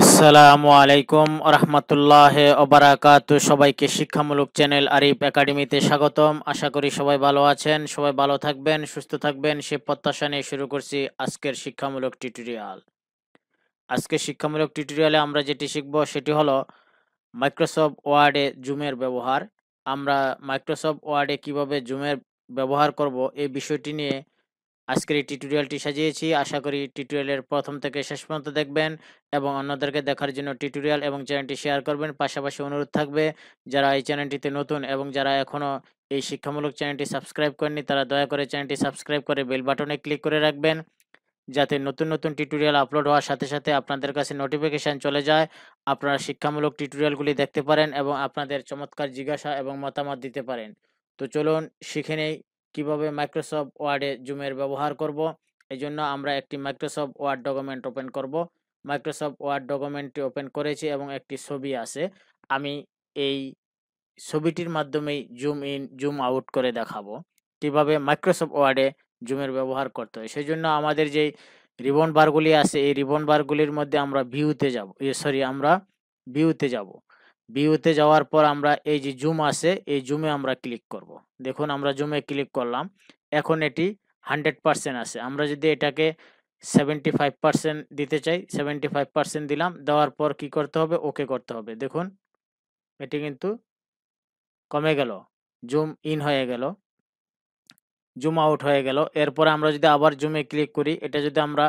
আসসালামু আলাইকুম রহমতুল্লাহ ওবরাকাত সবাইকে শিক্ষামূলক চ্যানেল আরিফ একাডেমিতে স্বাগতম আশা করি সবাই ভালো আছেন সবাই ভালো থাকবেন সুস্থ থাকবেন সে প্রত্যাশা নিয়ে শুরু করছি আজকের শিক্ষামূলক টিউটোরিয়াল আজকের শিক্ষামূলক টিউটোরিয়ালে আমরা যেটি শিখব সেটি হলো মাইক্রোসফট ওয়ার্ডে জুমের ব্যবহার আমরা মাইক্রোসফট ওয়ার্ডে কিভাবে জুমের ব্যবহার করব এই বিষয়টি নিয়ে আজকের এই টিউটোরিয়ালটি সাজিয়েছি আশা করি টিউটোরিয়ালের প্রথম থেকে শেষ পর্যন্ত দেখবেন এবং অন্যদেরকে দেখার জন্য টিউটোরিয়াল এবং চ্যানেলটি শেয়ার করবেন পাশাপাশি অনুরোধ থাকবে যারা এই চ্যানেলটিতে নতুন এবং যারা এখনও এই শিক্ষামূলক চ্যানেলটি সাবস্ক্রাইব করেননি তারা দয়া করে চ্যানেলটি সাবস্ক্রাইব করে বেল বাটনে ক্লিক করে রাখবেন যাতে নতুন নতুন টিউটোরিয়াল আপলোড হওয়ার সাথে সাথে আপনাদের কাছে নোটিফিকেশান চলে যায় আপনারা শিক্ষামূলক টিউটোরিয়ালগুলি দেখতে পারেন এবং আপনাদের চমৎকার জিজ্ঞাসা এবং মতামত দিতে পারেন তো চলুন শিখে নেই কিভাবে মাইক্রোসফট ওয়ার্ডে জুমের ব্যবহার করব এই জন্য আমরা একটি মাইক্রোসফট ওয়ার্ড ডকুমেন্ট ওপেন করব মাইক্রোসফট ওয়ার্ড ডকুমেন্টটি ওপেন করেছি এবং একটি ছবি আছে আমি এই ছবিটির মাধ্যমেই জুম ইন জুম আউট করে দেখাবো কিভাবে মাইক্রোসফট ওয়ার্ডে জুমের ব্যবহার করতে হয় সেই জন্য আমাদের যে রিবন বারগুলি আছে এই রিবন বারগুলির মধ্যে আমরা ভিউতে যাব সরি আমরা ভিউতে যাব ভিউতে যাওয়ার পর আমরা এই যে জুম আছে এই জুমে আমরা ক্লিক করব। দেখুন আমরা জুমে ক্লিক করলাম এখন এটি হান্ড্রেড পারসেন্ট আছে আমরা যদি এটাকে সেভেন্টি ফাইভ পারসেন্ট দিতে চাই সেভেন্টি ফাইভ পারসেন্ট দিলাম দেওয়ার পর কি করতে হবে ওকে করতে হবে দেখুন এটি কিন্তু কমে গেল জুম ইন হয়ে গেল জুম আউট হয়ে গেল এরপরে আমরা যদি আবার জুমে ক্লিক করি এটা যদি আমরা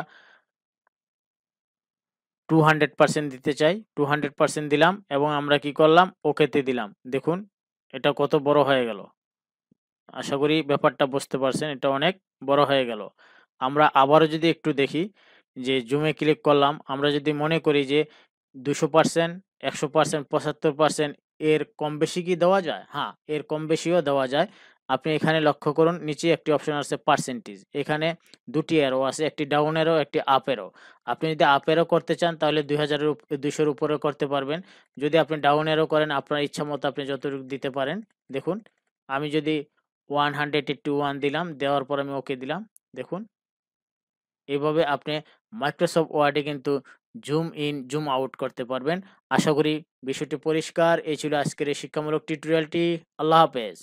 টু হান্ড্রেড পার্সেন্ট দিতে চাই টু হান্ড্রেড পার্সেন্ট দিলাম এবং আমরা কি করলাম ওকেতে দিলাম দেখুন এটা কত বড় হয়ে গেল আশা করি ব্যাপারটা বুঝতে পারছেন এটা অনেক বড় হয়ে গেল আমরা আবারও যদি একটু দেখি যে জুমে ক্লিক করলাম আমরা যদি মনে করি যে দুশো পার্সেন্ট একশো পার্সেন্ট পঁচাত্তর পার্সেন্ট এর কম বেশি কি দেওয়া যায় হ্যাঁ এর কম বেশিও দেওয়া যায় আপনি এখানে লক্ষ্য করুন নিচে একটি অপশন আছে পার্সেন্টেজ এখানে দুটি অ্যারো আছে একটি ডাউন অ্যারো একটি আপ আপনি যদি আপ করতে চান তাহলে দুই হাজারের দুশোর উপরে করতে পারবেন যদি আপনি ডাউন অ্যারো করেন আপনার ইচ্ছা মতো আপনি যতটুকু দিতে পারেন দেখুন আমি যদি ওয়ান হান্ড্রেড টু ওয়ান দিলাম দেওয়ার পর আমি ওকে দিলাম দেখুন এইভাবে আপনি মাইক্রোসফট ওয়ার্ডে কিন্তু জুম ইন জুম আউট করতে পারবেন আশা করি বিষয়টি পরিষ্কার এই ছিল আজকের এই শিক্ষামূলক টিউটোরিয়ালটি আল্লাহ হাফেজ